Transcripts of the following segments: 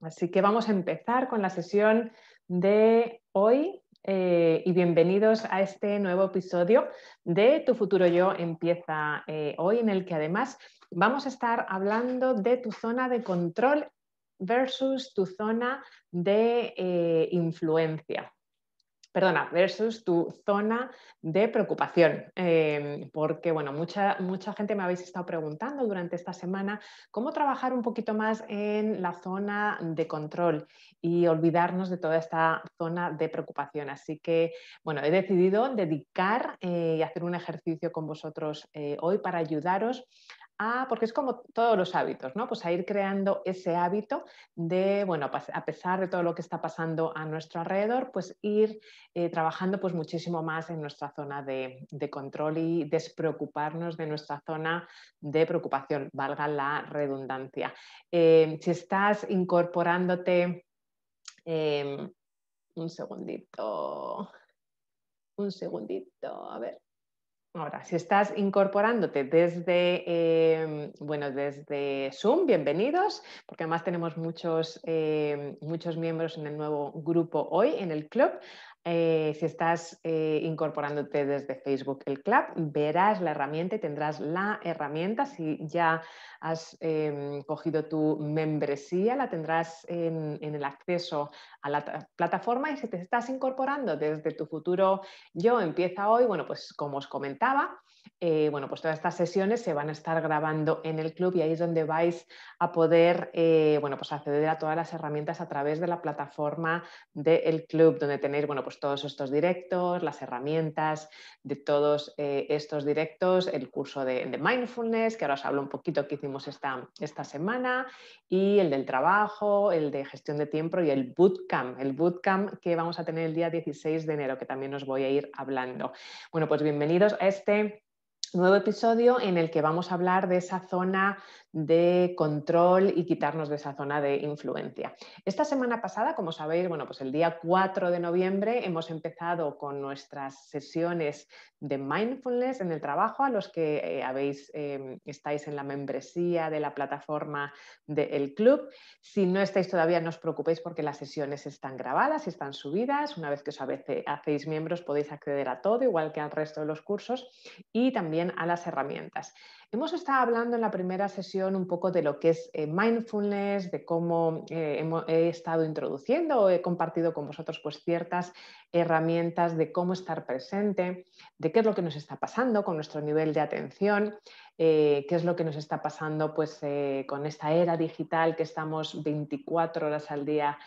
Así que vamos a empezar con la sesión de hoy eh, y bienvenidos a este nuevo episodio de Tu futuro yo empieza eh, hoy, en el que además vamos a estar hablando de tu zona de control versus tu zona de eh, influencia perdona, versus tu zona de preocupación. Em, porque, bueno, mucha, mucha gente me habéis estado preguntando durante esta semana cómo trabajar un poquito más en la zona de control y olvidarnos de toda esta zona de preocupación. Así que, bueno, he decidido dedicar eh, y hacer un ejercicio con vosotros eh, hoy para ayudaros Ah, porque es como todos los hábitos, ¿no? Pues a ir creando ese hábito de, bueno, pues a pesar de todo lo que está pasando a nuestro alrededor, pues ir eh, trabajando pues muchísimo más en nuestra zona de, control y despreocuparnos de nuestra zona de preocupación, valga la redundancia. Eh, si estás incorporándote, eh, un segundito, un segundito, a ver, Ahora, si estás incorporándote desde, em, bueno, desde Zoom, bienvenidos, porque además tenemos muchos, em, muchos miembros en el nuevo grupo hoy en el club. Eh, si estás eh, incorporándote desde Facebook el Club, verás la herramienta y tendrás la herramienta. Si ya has em, cogido tu membresía, la tendrás en, en el acceso a la plataforma. Y si te estás incorporando desde tu futuro yo empieza hoy, bueno, pues como os comentaba, eh, bueno, pues todas estas sesiones se van a estar grabando en el club y ahí es donde vais a poder eh, bueno, pues acceder a todas las herramientas a través de la plataforma del club, donde tenéis bueno, pues todos estos directos, las herramientas de todos eh, estos directos, el curso de, mindfulness, que ahora os hablo un poquito que hicimos esta, esta semana, y el del trabajo, el de gestión de tiempo y el bootcamp, el bootcamp que vamos a tener el día 16 de enero, que también os voy a ir hablando. Bueno, pues bienvenidos a este nuevo episodio en el que vamos a hablar de esa zona de control y quitarnos de esa zona de influencia. Esta semana pasada, como sabéis, bueno, pues el día 4 de noviembre hemos empezado con nuestras sesiones de mindfulness en el trabajo, a los que eh, habéis, em, estáis en la membresía de la plataforma del club. Si no estáis todavía, no os preocupéis porque las sesiones están grabadas y están subidas. Una vez que os hacéis miembros podéis acceder a todo, igual que al resto de los cursos, y también a las herramientas. Hemos estado hablando en la primera sesión un poco de lo que es eh, mindfulness, de cómo eh, he estado introduciendo o he compartido con vosotros pues, ciertas herramientas de cómo estar presente, de qué es lo que nos está pasando con nuestro nivel de atención, eh, qué es lo que nos está pasando pues, con esta era digital que estamos 24 horas al día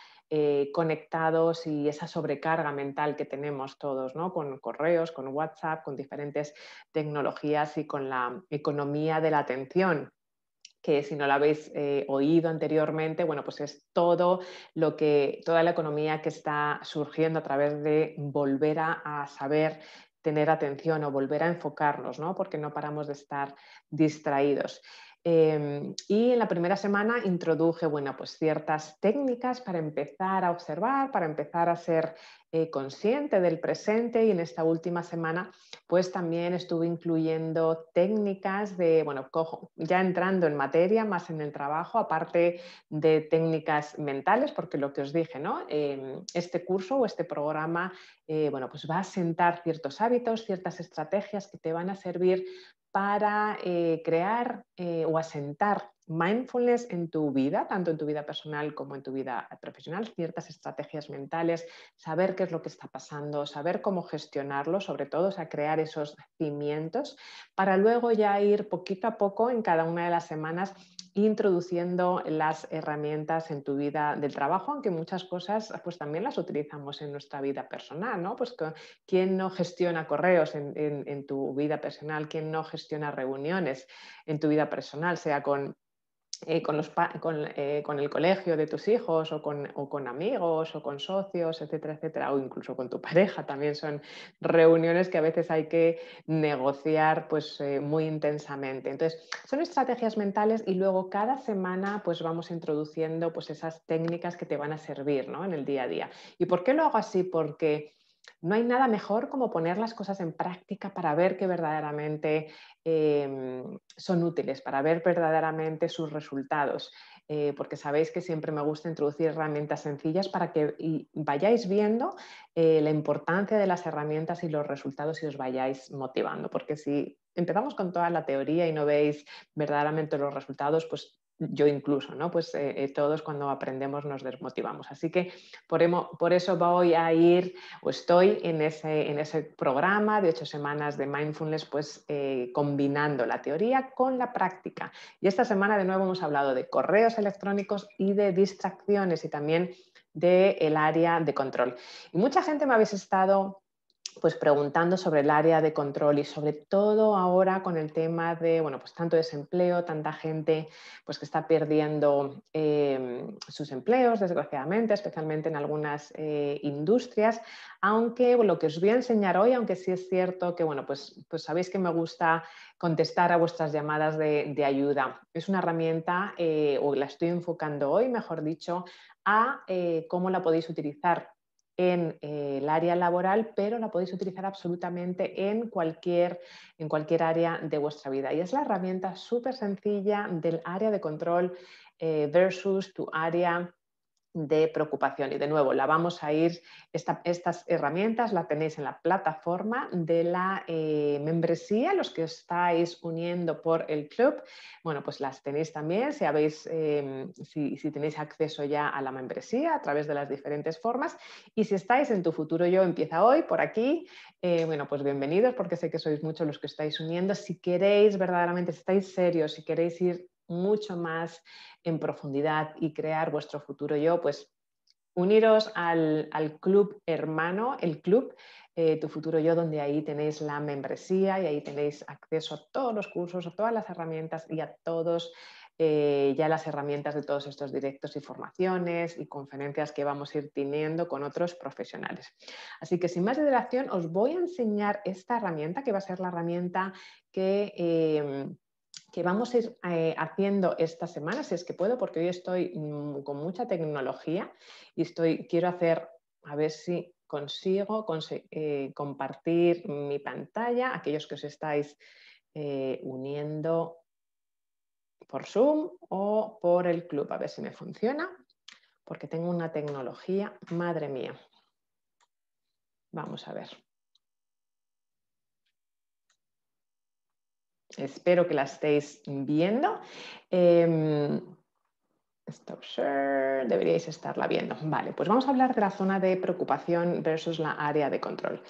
conectados y esa sobrecarga mental que tenemos todos, con correos, con WhatsApp, con diferentes tecnologías y con la economía de la atención que si no la habéis eh, oído anteriormente, bueno, pues es todo lo que, toda la economía que está surgiendo a través de volver a, a saber tener atención o volver a enfocarnos, ¿no? Porque no paramos de estar distraídos. Em, y en la primera semana introduje bueno, pues ciertas técnicas para empezar a observar, para empezar a ser eh, consciente del presente y en esta última semana pues también estuve incluyendo técnicas de, bueno, cojo, ya entrando en materia, más en el trabajo, aparte de técnicas mentales, porque lo que os dije, ¿no? Em, este curso o este programa, eh, bueno, pues va a sentar ciertos hábitos, ciertas estrategias que te van a servir para eh, crear eh, o asentar mindfulness en tu vida, tanto en tu vida personal como en tu vida profesional, ciertas estrategias mentales, saber qué es lo que está pasando, saber cómo gestionarlo, sobre todo, o crear esos cimientos para luego ya ir poquito a poco en cada una de las semanas introduciendo las herramientas en tu vida del trabajo, aunque muchas cosas pues también las utilizamos en nuestra vida personal, ¿no? Pues quién no gestiona correos en, tu vida personal, quién no gestiona reuniones en tu vida personal, sea con eh, con, los eh, con, el colegio de tus hijos o con, amigos o con socios, etcétera, etcétera, o incluso con tu pareja. También son reuniones que a veces hay que negociar pues, eh, muy intensamente. Entonces, son estrategias mentales y luego cada semana pues, vamos introduciendo pues, esas técnicas que te van a servir ¿no? en el día a día. ¿Y por qué lo hago así? Porque no hay nada mejor como poner las cosas en práctica para ver que verdaderamente eh, son útiles, para ver verdaderamente sus resultados. Eh, porque sabéis que siempre me gusta introducir herramientas sencillas para que vayáis viendo eh, la importancia de las herramientas y los resultados y os vayáis motivando, porque si empezamos con toda la teoría y no veis verdaderamente los resultados, pues yo incluso, ¿no? Pues eh, eh, todos cuando aprendemos nos desmotivamos. Así que por, eso voy a ir o estoy en ese, programa de ocho semanas de mindfulness, pues eh, combinando la teoría con la práctica. Y esta semana de nuevo hemos hablado de correos electrónicos y de distracciones y también del el área de control. Y mucha gente me habéis estado pues preguntando sobre el área de control y sobre todo ahora con el tema de, bueno, pues tanto desempleo, tanta gente pues que está perdiendo eh, sus empleos, desgraciadamente, especialmente en algunas eh, industrias, aunque lo que os voy a enseñar hoy, aunque sí es cierto que, bueno, pues, pues sabéis que me gusta contestar a vuestras llamadas de, ayuda. Es una herramienta, eh, o la estoy enfocando hoy, mejor dicho, a cómo la podéis utilizar en eh, el área laboral, pero la podéis utilizar absolutamente en cualquier, en cualquier área de vuestra vida. Y es la herramienta súper sencilla del área de control eh, versus tu área de preocupación. Y de nuevo, la vamos a ir, estas herramientas las tenéis en la plataforma de la eh, membresía, los que estáis uniendo por el club, bueno, pues las tenéis también, si, habéis, eh, si, tenéis acceso ya a la membresía a través de las diferentes formas. Y si estáis en tu futuro yo, empieza hoy por aquí, eh, bueno, pues bienvenidos porque sé que sois muchos los que estáis uniendo. Si queréis verdaderamente, si estáis serios, si queréis ir mucho más en profundidad y crear vuestro futuro yo, pues uniros al, club hermano, el club eh, Tu futuro yo, donde ahí tenéis la membresía y ahí tenéis acceso a todos los cursos, a todas las herramientas y a todos eh, ya las herramientas de todos estos directos y formaciones y conferencias que vamos a ir teniendo con otros profesionales. Así que sin más dilación os voy a enseñar esta herramienta que va a ser la herramienta que... Eh, que vamos a ir eh, haciendo esta semana, si es que puedo, porque hoy estoy mm, con mucha tecnología y estoy, quiero hacer, a ver si consigo eh, compartir mi pantalla, aquellos que os estáis eh, uniendo por Zoom o por el club, a ver si me funciona, porque tengo una tecnología, madre mía. Vamos a ver. Espero que la estéis viendo. Em, stop share, deberíais estarla viendo. Vale, pues vamos a hablar de la zona de preocupación versus la área de control.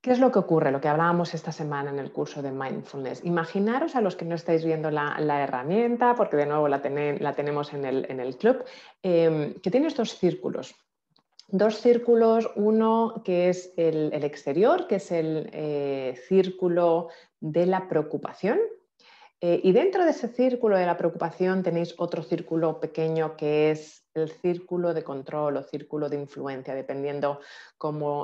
¿Qué es lo que ocurre? Lo que hablábamos esta semana en el curso de Mindfulness. Imaginaros a los que no estáis viendo la, herramienta, porque de nuevo la, tenemos en el, en club, em, que tiene estos círculos dos círculos, uno que es el, exterior, que es el eh, círculo de la preocupación. Eh, y dentro de ese círculo de la preocupación tenéis otro círculo pequeño que es el círculo de control o círculo de influencia, dependiendo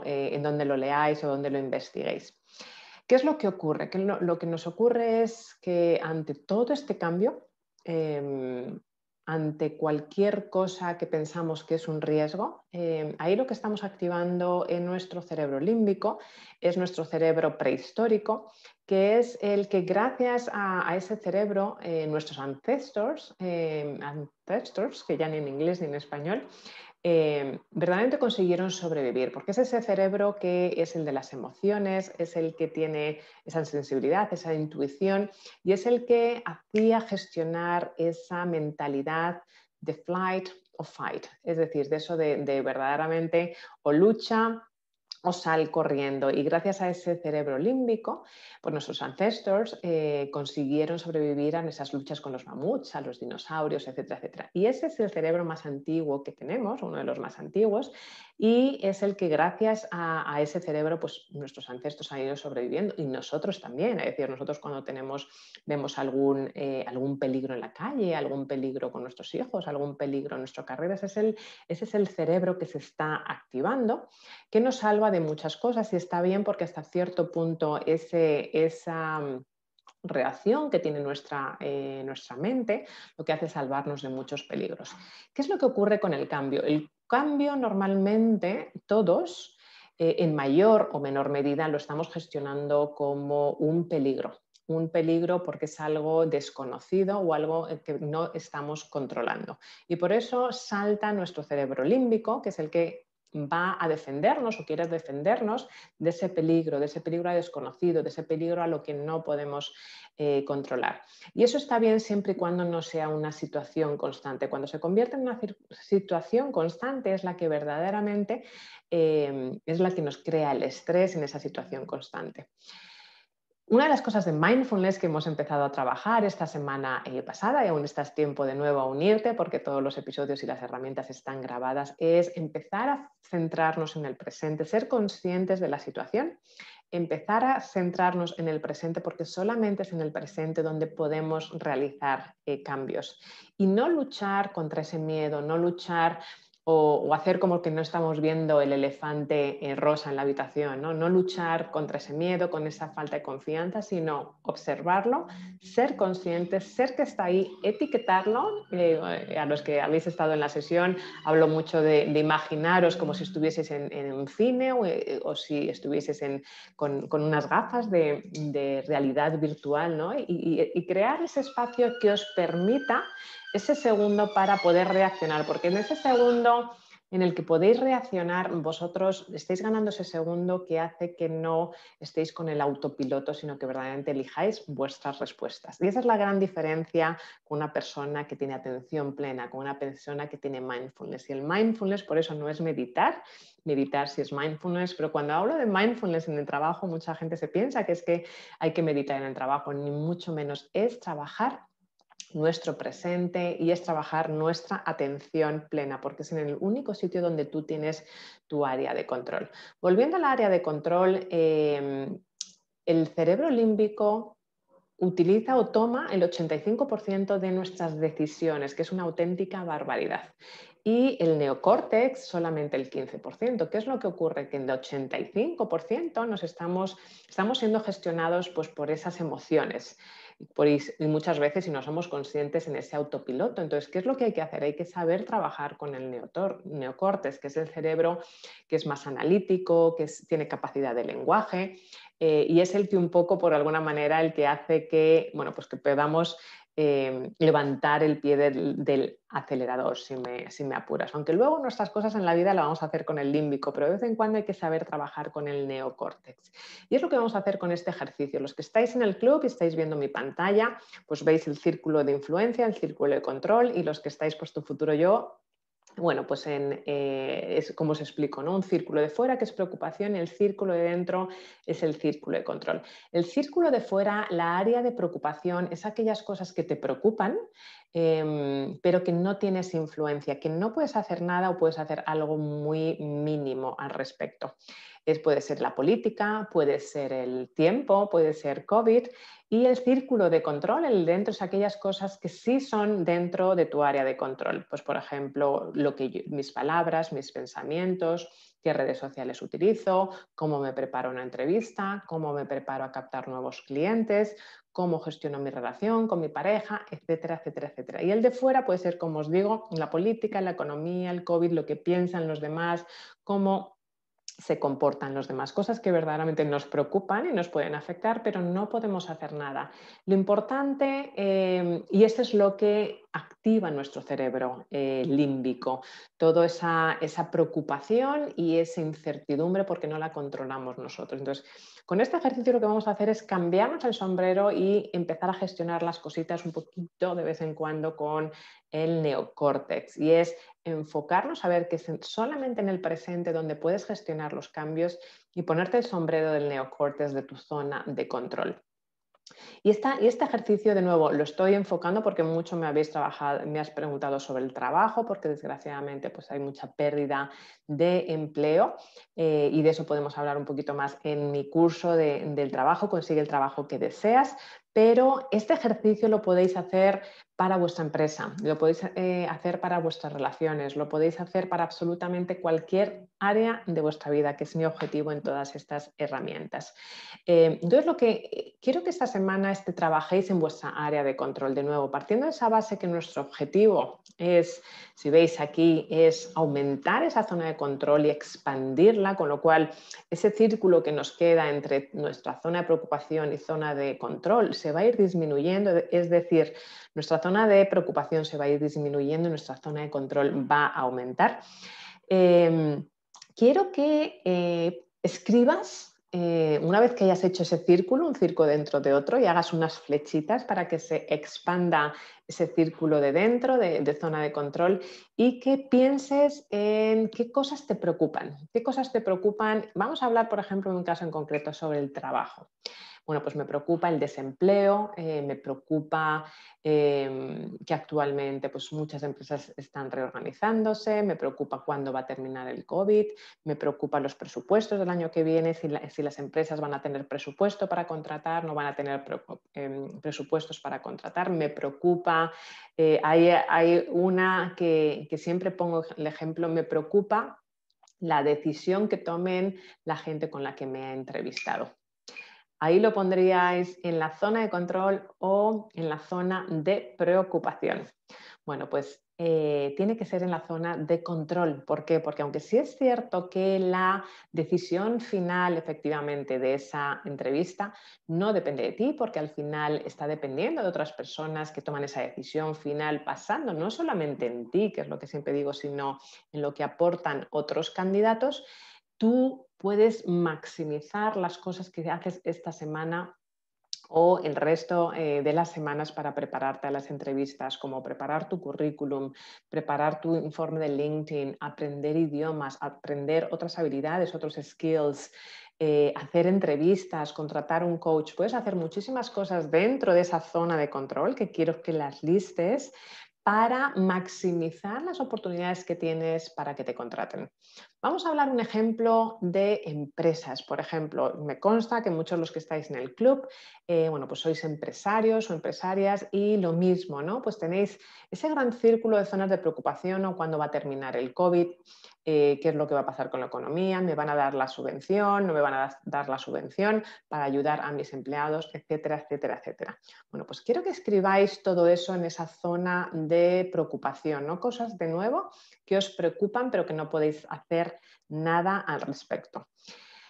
eh, en dónde lo leáis o dónde lo investiguéis. ¿Qué es lo que ocurre? lo, que nos ocurre es que ante todo este cambio, em, ante cualquier cosa que pensamos que es un riesgo, em, ahí lo que estamos activando en nuestro cerebro límbico es nuestro cerebro prehistórico, que es el que gracias a, ese cerebro, eh, nuestros eh, ancestors, que ya ni en inglés ni en español, eh, verdaderamente consiguieron sobrevivir, porque es ese cerebro que es el de las emociones, es el que tiene esa sensibilidad, esa intuición, y es el que hacía gestionar esa mentalidad de flight o fight, es decir, de eso de verdaderamente o lucha sal corriendo. Y gracias a ese cerebro límbico, pues nuestros ancestros eh, consiguieron sobrevivir a esas luchas con los mamuts, a los dinosaurios, etcétera, etcétera. Y ese es el cerebro más antiguo que tenemos, uno de los más antiguos, y es el que gracias a, ese cerebro, pues nuestros ancestros han ido sobreviviendo y nosotros también. Es decir, nosotros cuando tenemos, vemos algún, eh, algún peligro en la calle, algún peligro con nuestros hijos, algún peligro en nuestra carrera, ese es el, ese es el cerebro que se está activando, que nos salva de de muchas cosas y está bien porque hasta cierto punto esa mm, reacción que tiene nuestra, eh, nuestra mente lo que hace salvarnos de muchos peligros. ¿Qué es lo que ocurre con el cambio? El cambio normalmente todos eh, en mayor o menor medida lo estamos gestionando como un peligro un peligro porque es algo desconocido o algo eh, que no estamos controlando. Y por eso salta nuestro cerebro límbico, que es el que va a defendernos o quiere defendernos de ese peligro, de ese peligro desconocido, de ese peligro a lo que no podemos eh, controlar. Y eso está bien siempre y cuando no sea una situación constante. Cuando se convierte en una situación constante es la que verdaderamente eh, es la que nos crea el estrés en esa situación constante. Una de las cosas de mindfulness que hemos empezado a trabajar esta semana eh, pasada, y aún estás tiempo de nuevo a unirte porque todos los episodios y las herramientas están grabadas, es empezar a centrarnos en el presente, ser conscientes de la situación, empezar a centrarnos en el presente porque solamente es en el presente donde podemos realizar eh, cambios y no luchar contra ese miedo, no luchar o, hacer como que no estamos viendo el elefante eh, rosa en la habitación, ¿no? no luchar contra ese miedo, con esa falta de confianza, sino observarlo, ser conscientes, ser que está ahí, etiquetarlo. Eh, eh, a los que habéis estado en la sesión, hablo mucho de, imaginaros como si estuvieses en, un cine o, si estuvieses en, con, unas gafas de, realidad virtual ¿no? y crear ese espacio que os permita ese segundo para poder reaccionar, porque en ese segundo en el que podéis reaccionar, vosotros estáis ganando ese segundo que hace que no estéis con el autopiloto, sino que verdaderamente elijáis vuestras respuestas. Y esa es la gran diferencia con una persona que tiene atención plena, con una persona que tiene mindfulness. Y el mindfulness, por eso no es meditar, meditar si es mindfulness, pero cuando hablo de mindfulness en el trabajo, mucha gente se piensa que es que hay que meditar en el trabajo, ni mucho menos es trabajar nuestro presente y es trabajar nuestra atención plena, porque es en el único sitio donde tú tienes tu área de control. Volviendo al área de control, em, el cerebro límbico utiliza o toma el 85% de nuestras decisiones, que es una auténtica barbaridad. Y el neocórtex solamente el 15%. ¿Qué es lo que ocurre? Que en el 85% nos estamos, estamos siendo gestionados pues, por esas emociones y muchas veces si no somos conscientes en ese autopiloto. Entonces, ¿qué es lo que hay que hacer? Hay que saber trabajar con el neocortes, que es el cerebro que es más analítico, que tiene capacidad de lenguaje eh, y es el que un poco, por alguna manera, el que hace que, bueno, pues que podamos Em, levantar el pie del, acelerador, si me, apuras. Aunque luego nuestras cosas en la vida las vamos a hacer con el límbico, pero de vez en cuando hay que saber trabajar con el neocórtex. Y es lo que vamos a hacer con este ejercicio. Los que estáis en el club y estáis viendo mi pantalla, pues veis el círculo de influencia, el círculo de control, y los que estáis, pues tu futuro yo, bueno, pues en, eh, es como os explico, ¿no? Un círculo de fuera que es preocupación, el círculo de dentro es el círculo de control. El círculo de fuera, la área de preocupación, es aquellas cosas que te preocupan, em, pero que no tienes influencia, que no puedes hacer nada o puedes hacer algo muy mínimo al respecto puede ser la política, puede ser el tiempo, puede ser COVID y el círculo de control, el dentro es aquellas cosas que sí son dentro de tu área de control. Pues por ejemplo, lo que mis palabras, mis pensamientos, qué redes sociales utilizo, cómo me preparo una entrevista, cómo me preparo a captar nuevos clientes, cómo gestiono mi relación con mi pareja, etcétera, etcétera, etcétera. Y el de fuera puede ser, como os digo, la política, la economía, el COVID, lo que piensan los demás, cómo se comportan los demás, cosas que verdaderamente nos preocupan y nos pueden afectar, pero no podemos hacer nada. Lo importante, eh, y eso es lo que activa nuestro cerebro eh, límbico, toda esa, esa preocupación y esa incertidumbre porque no la controlamos nosotros. Entonces, con este ejercicio lo que vamos a hacer es cambiarnos el sombrero y empezar a gestionar las cositas un poquito de vez en cuando con el neocórtex y es enfocarnos a ver que solamente en el presente donde puedes gestionar los cambios y ponerte el sombrero del neocórtex de tu zona de control. Y, este ejercicio, de nuevo, lo estoy enfocando porque mucho me habéis trabajado, me has preguntado sobre el trabajo, porque desgraciadamente pues, hay mucha pérdida de empleo eh, y de eso podemos hablar un poquito más en mi curso del trabajo, consigue el trabajo que deseas, pero este ejercicio lo podéis hacer para vuestra empresa, lo podéis eh, hacer para vuestras relaciones, lo podéis hacer para absolutamente cualquier área de vuestra vida, que es mi objetivo en todas estas herramientas. yo eh, es lo que quiero que esta semana este, trabajéis en vuestra área de control, de nuevo, partiendo de esa base que nuestro objetivo es, si veis aquí, es aumentar esa zona de control y expandirla, con lo cual ese círculo que nos queda entre nuestra zona de preocupación y zona de control se va a ir disminuyendo, es decir, nuestra zona de preocupación se va a ir disminuyendo, nuestra zona de control va a aumentar. Em, quiero que eh, escribas eh, una vez que hayas hecho ese círculo, un circo dentro de otro, y hagas unas flechitas para que se expanda ese círculo de dentro, de, de, zona de control, y que pienses en qué cosas te preocupan. ¿Qué cosas te preocupan? Vamos a hablar, por ejemplo, en un caso en concreto sobre el trabajo. Bueno, pues me preocupa el desempleo, eh, me preocupa eh, que actualmente pues, muchas empresas están reorganizándose, me preocupa cuándo va a terminar el COVID, me preocupa los presupuestos del año que viene, si, las empresas van a tener presupuesto para contratar, no van a tener em, presupuestos para contratar, me preocupa, eh, hay, una que, que siempre pongo el ejemplo, me preocupa la decisión que tomen la gente con la que me ha entrevistado. Ahí lo pondríais en la zona de control o en la zona de preocupación. Bueno, pues eh, tiene que ser en la zona de control. ¿Por qué? Porque aunque sí es cierto que la decisión final efectivamente de esa entrevista no depende de ti, porque al final está dependiendo de otras personas que toman esa decisión final, pasando no solamente en ti, que es lo que siempre digo, sino en lo que aportan otros candidatos, tú puedes maximizar las cosas que haces esta semana o el resto eh, de las semanas para prepararte a las entrevistas, como preparar tu currículum, preparar tu informe de LinkedIn, aprender idiomas, aprender otras habilidades, otros skills, eh, hacer entrevistas, contratar un coach. Puedes hacer muchísimas cosas dentro de esa zona de control que quiero que las listes, para maximizar las oportunidades que tienes para que te contraten. Vamos a hablar un ejemplo de empresas. Por ejemplo, me consta que muchos de los que estáis en el club, eh, bueno, pues sois empresarios o empresarias y lo mismo, ¿no? Pues tenéis ese gran círculo de zonas de preocupación o cuándo va a terminar el COVID, eh, qué es lo que va a pasar con la economía, me van a dar la subvención, no me van a dar la subvención para ayudar a mis empleados, etcétera, etcétera, etcétera. Bueno, pues quiero que escribáis todo eso en esa zona de preocupación, ¿no? Cosas de nuevo que os preocupan pero que no podéis hacer nada al respecto.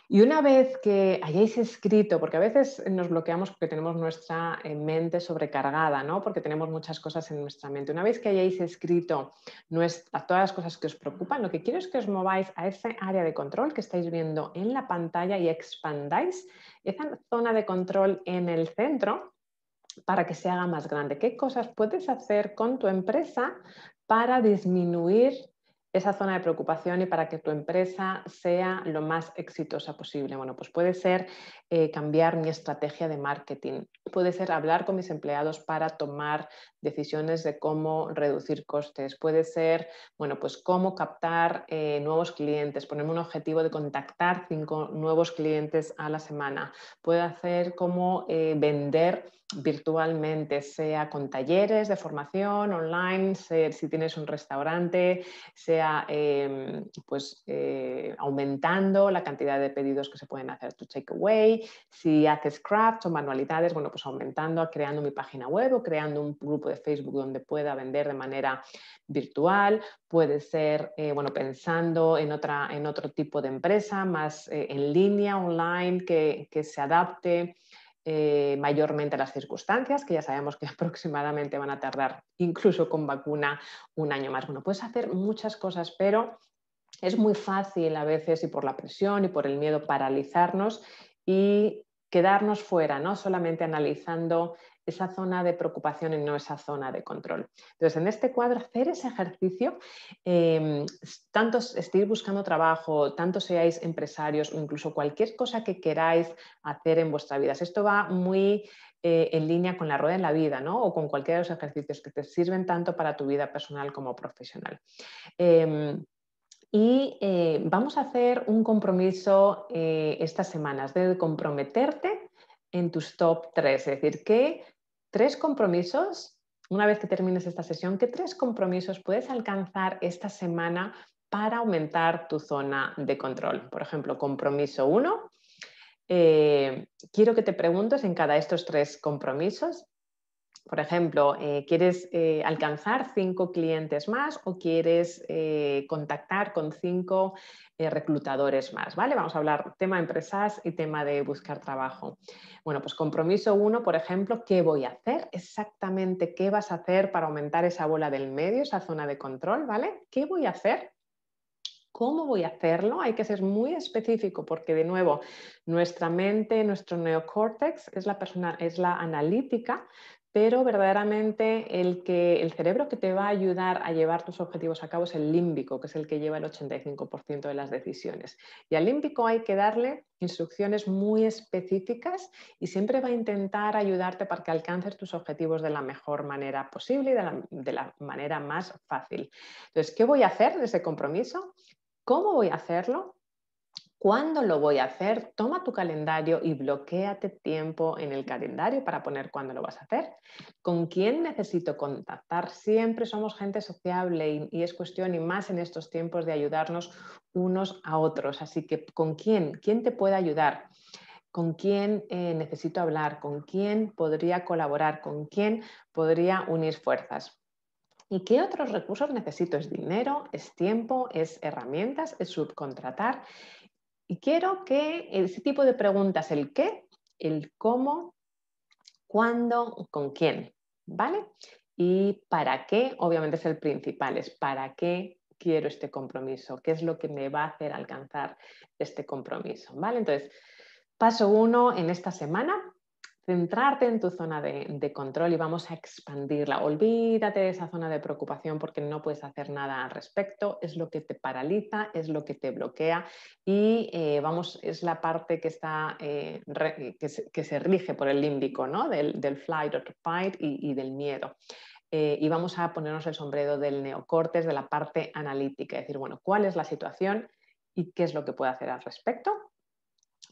Y una vez que hayáis escrito, porque a veces nos bloqueamos porque tenemos nuestra eh, mente sobrecargada, ¿no? porque tenemos muchas cosas en nuestra mente, una vez que hayáis escrito todas las cosas que os preocupan, lo que quiero es que os mováis a esa área de control que estáis viendo en la pantalla y expandáis esa zona de control en el centro para que se haga más grande. ¿Qué cosas puedes hacer con tu empresa para disminuir esa zona de preocupación y para que tu empresa sea lo más exitosa posible. Bueno, pues puede ser eh, cambiar mi estrategia de marketing, puede ser hablar con mis empleados para tomar decisiones de cómo reducir costes, puede ser, bueno, pues cómo captar eh, nuevos clientes, ponerme un objetivo de contactar cinco nuevos clientes a la semana, puede hacer cómo eh, vender virtualmente, sea con talleres de formación online, si tienes un restaurante, sea Em, pues, eh, aumentando la cantidad de pedidos que se pueden hacer tu away si haces crafts o manualidades, bueno, pues aumentando, creando mi página web o creando un grupo de Facebook donde pueda vender de manera virtual, puede ser, eh, bueno, pensando en, otra, en otro tipo de empresa, más eh, en línea, online, que se adapte. Eh, mayormente las circunstancias, que ya sabemos que aproximadamente van a tardar, incluso con vacuna, un año más. Bueno, puedes hacer muchas cosas, pero es muy fácil a veces y por la presión y por el miedo paralizarnos y quedarnos fuera, no solamente analizando esa zona de preocupación y no esa zona de control. Entonces, en este cuadro, hacer ese ejercicio, em, tanto estéis buscando trabajo, tanto seáis empresarios o incluso cualquier cosa que queráis hacer en vuestra vida. Esto va muy eh, en línea con la rueda en la vida, ¿no? O con cualquiera de los ejercicios que te sirven tanto para tu vida personal como profesional. Em, y eh, vamos a hacer un compromiso eh, estas semanas de comprometerte en tus top 3, es decir, qué tres compromisos, una vez que termines esta sesión, ¿qué tres compromisos puedes alcanzar esta semana para aumentar tu zona de control? Por ejemplo, compromiso 1. Eh, quiero que te preguntes en cada de estos tres compromisos por ejemplo, eh, quieres eh, alcanzar cinco clientes más o quieres eh, contactar con cinco reclutadores más, ¿vale? Vamos a hablar tema de empresas y tema de buscar trabajo. Bueno, pues compromiso uno, por ejemplo, ¿qué voy a hacer? Exactamente qué vas a hacer para aumentar esa bola del medio, esa zona de control, ¿vale? ¿Qué voy a hacer? ¿Cómo voy a hacerlo? Hay que ser muy específico porque, de nuevo, nuestra mente, nuestro neocórtex es la, es la analítica, pero verdaderamente el, que, el cerebro que te va a ayudar a llevar tus objetivos a cabo es el límbico, que es el que lleva el 85% de las decisiones. Y al límbico hay que darle instrucciones muy específicas y siempre va a intentar ayudarte para que alcances tus objetivos de la mejor manera posible y de la, de la manera más fácil. Entonces, ¿qué voy a hacer de ese compromiso? ¿Cómo voy a hacerlo? ¿Cuándo lo voy a hacer? Toma tu calendario y bloqueate tiempo en el calendario para poner cuándo lo vas a hacer. ¿Con quién necesito contactar? Siempre somos gente sociable y, es cuestión, y más en estos tiempos, de ayudarnos unos a otros. Así que, ¿con quién? ¿Quién te puede ayudar? ¿Con quién eh, necesito hablar? ¿Con quién podría colaborar? ¿Con quién podría unir fuerzas? ¿Y qué otros recursos necesito? ¿Es dinero? ¿Es tiempo? ¿Es herramientas? ¿Es subcontratar? Y quiero que ese tipo de preguntas, el qué, el cómo, cuándo, con quién, ¿vale? Y para qué, obviamente es el principal, es para qué quiero este compromiso, qué es lo que me va a hacer alcanzar este compromiso, ¿vale? Entonces, paso uno en esta semana, centrarte en tu zona de, control y vamos a expandirla. Olvídate de esa zona de preocupación porque no puedes hacer nada al respecto, es lo que te paraliza, es lo que te bloquea y eh, vamos, es la parte que, está, eh, que, se, rige por el límbico, ¿no? del, flight or fight y, del miedo. Eh, y vamos a ponernos el sombrero del neocortes, de la parte analítica, es decir, bueno, ¿cuál es la situación y qué es lo que puedo hacer al respecto?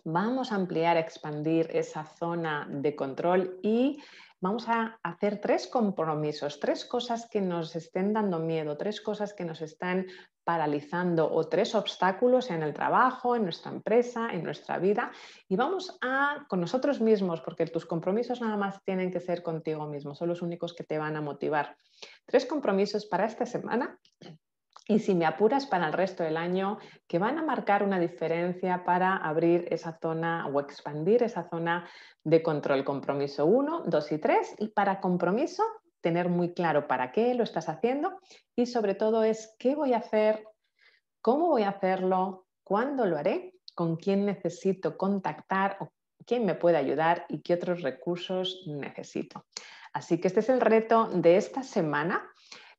Vamos a ampliar, expandir esa zona de control y vamos a hacer tres compromisos, tres cosas que nos estén dando miedo, tres cosas que nos están paralizando o tres obstáculos en el trabajo, en nuestra empresa, en nuestra vida y vamos a con nosotros mismos, porque tus compromisos nada más tienen que ser contigo mismo, son los únicos que te van a motivar. Tres compromisos para esta semana y si me apuras para el resto del año, que van a marcar una diferencia para abrir esa zona o expandir esa zona de control. Compromiso 1, 2 y 3. Y para compromiso, tener muy claro para qué lo estás haciendo y sobre todo es qué voy a hacer, cómo voy a hacerlo, cuándo lo haré, con quién necesito contactar o quién me puede ayudar y qué otros recursos necesito. Así que este es el reto de esta semana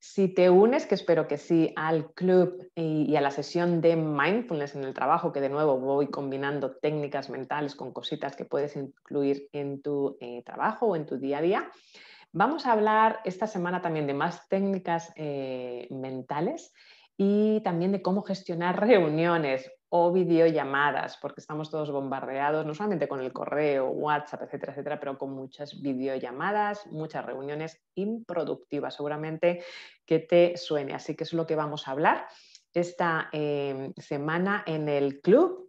si te unes, que espero que sí, al club y, a la sesión de mindfulness en el trabajo, que de nuevo voy combinando técnicas mentales con cositas que puedes incluir en tu eh, trabajo o en tu día a día, vamos a hablar esta semana también de más técnicas eh, mentales y también de cómo gestionar reuniones o videollamadas, porque estamos todos bombardeados, no solamente con el correo, WhatsApp, etcétera, etcétera, pero con muchas videollamadas, muchas reuniones improductivas, seguramente que te suene. Así que es lo que vamos a hablar esta eh, semana en el club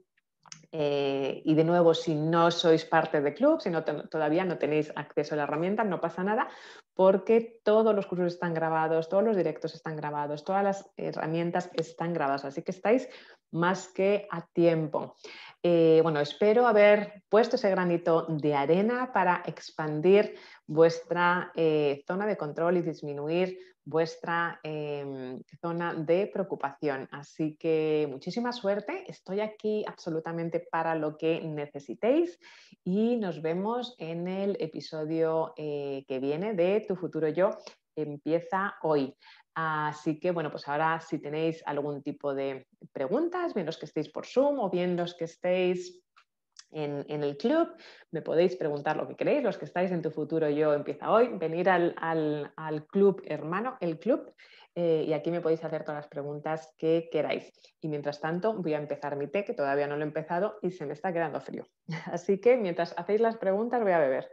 eh, y de nuevo, si no sois parte de club, si todavía no tenéis acceso a la herramienta, no pasa nada, porque todos los cursos están grabados, todos los directos están grabados, todas las herramientas están grabadas, así que estáis más que a tiempo. Eh, bueno, espero haber puesto ese granito de arena para expandir vuestra eh, zona de control y disminuir vuestra em, zona de preocupación. Así que muchísima suerte, estoy aquí absolutamente para lo que necesitéis y nos vemos en el episodio eh, que viene de Tu futuro yo empieza hoy. Así que bueno, pues ahora si tenéis algún tipo de preguntas, bien los que estéis por Zoom o bien los que estéis en, el club. Me podéis preguntar lo que queréis, los que estáis en tu futuro yo empieza hoy, venir al, club hermano, el club, eh, y aquí me podéis hacer todas las preguntas que queráis. Y mientras tanto voy a empezar mi té, que todavía no lo he empezado y se me está quedando frío. Así que mientras hacéis las preguntas voy a beber.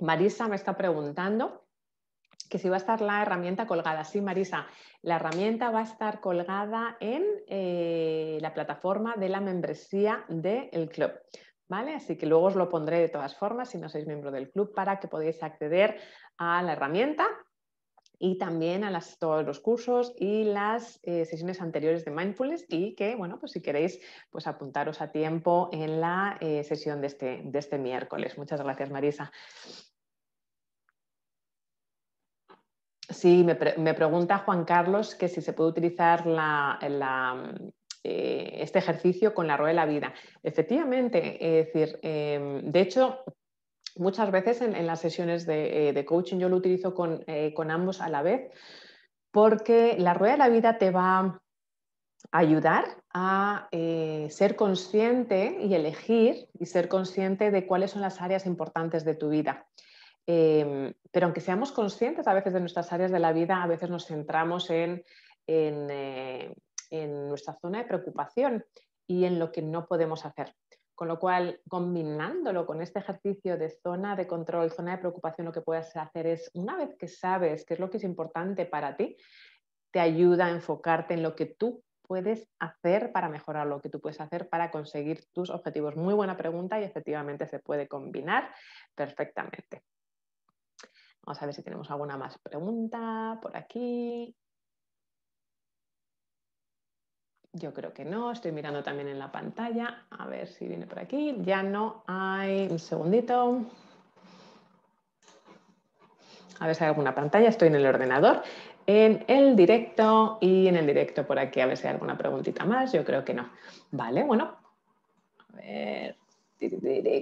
Marisa me está preguntando que si va a estar la herramienta colgada. Sí, Marisa, la herramienta va a estar colgada en eh, la plataforma de la membresía del club. ¿Vale? Así que luego os lo pondré de todas formas si no sois miembro del club para que podáis acceder a la herramienta y también a todos los cursos y las eh, sesiones anteriores de Mindfulness y que, bueno, pues si queréis, pues apuntaros a tiempo en la eh, sesión este, de este miércoles. Muchas gracias, Marisa. Sí, me, pregunta Juan Carlos que si se puede utilizar eh, este ejercicio con la rueda de la vida. Efectivamente, es decir, eh, de hecho, muchas veces en, las sesiones eh, de, coaching yo lo utilizo con, ambos a la vez, porque la rueda de la vida te va a ayudar a ser consciente y elegir y ser consciente de cuáles son las áreas importantes de tu vida. Em, pero aunque seamos conscientes a veces de nuestras áreas de la vida, a veces nos centramos eh, en nuestra zona de preocupación y en lo que no podemos hacer. Con lo cual, combinándolo con este ejercicio de zona de control, zona de preocupación, lo que puedes hacer es, una vez que sabes qué es lo que es importante para ti, te ayuda a enfocarte en lo que tú puedes hacer para mejorar, lo que tú puedes hacer para conseguir tus objetivos. Muy buena pregunta y efectivamente se puede combinar perfectamente. Vamos a ver si tenemos alguna más pregunta por aquí. Yo creo que no, estoy mirando también en la pantalla, a ver si viene por aquí. Ya no hay, un segundito. A ver si hay alguna pantalla, estoy en el ordenador, en el directo y en el directo por aquí, a ver si hay alguna preguntita más. Yo creo que no. Vale, bueno, a ver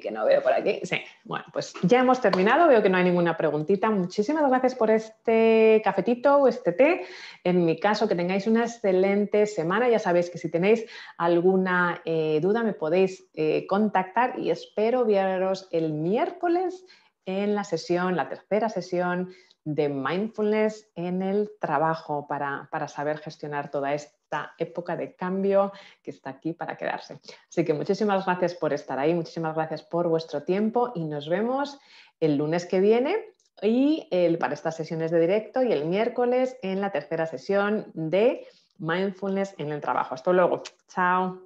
que no veo por aquí. Sí, bueno, pues ya hemos terminado, veo que no hay ninguna preguntita. Muchísimas gracias por este cafetito o este té. En mi caso, que tengáis una excelente semana. Ya sabéis que si tenéis alguna eh, duda me podéis eh, contactar y espero veros el miércoles en la sesión, la tercera sesión de mindfulness en el trabajo para saber gestionar toda esta esta época de cambio que está aquí para quedarse. Así que muchísimas gracias por estar ahí, muchísimas gracias por vuestro tiempo y nos vemos el lunes que viene y el, para estas sesiones de directo y el miércoles en la tercera sesión de mindfulness en el trabajo. Hasta luego. Chao.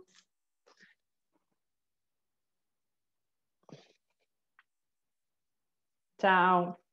Chao.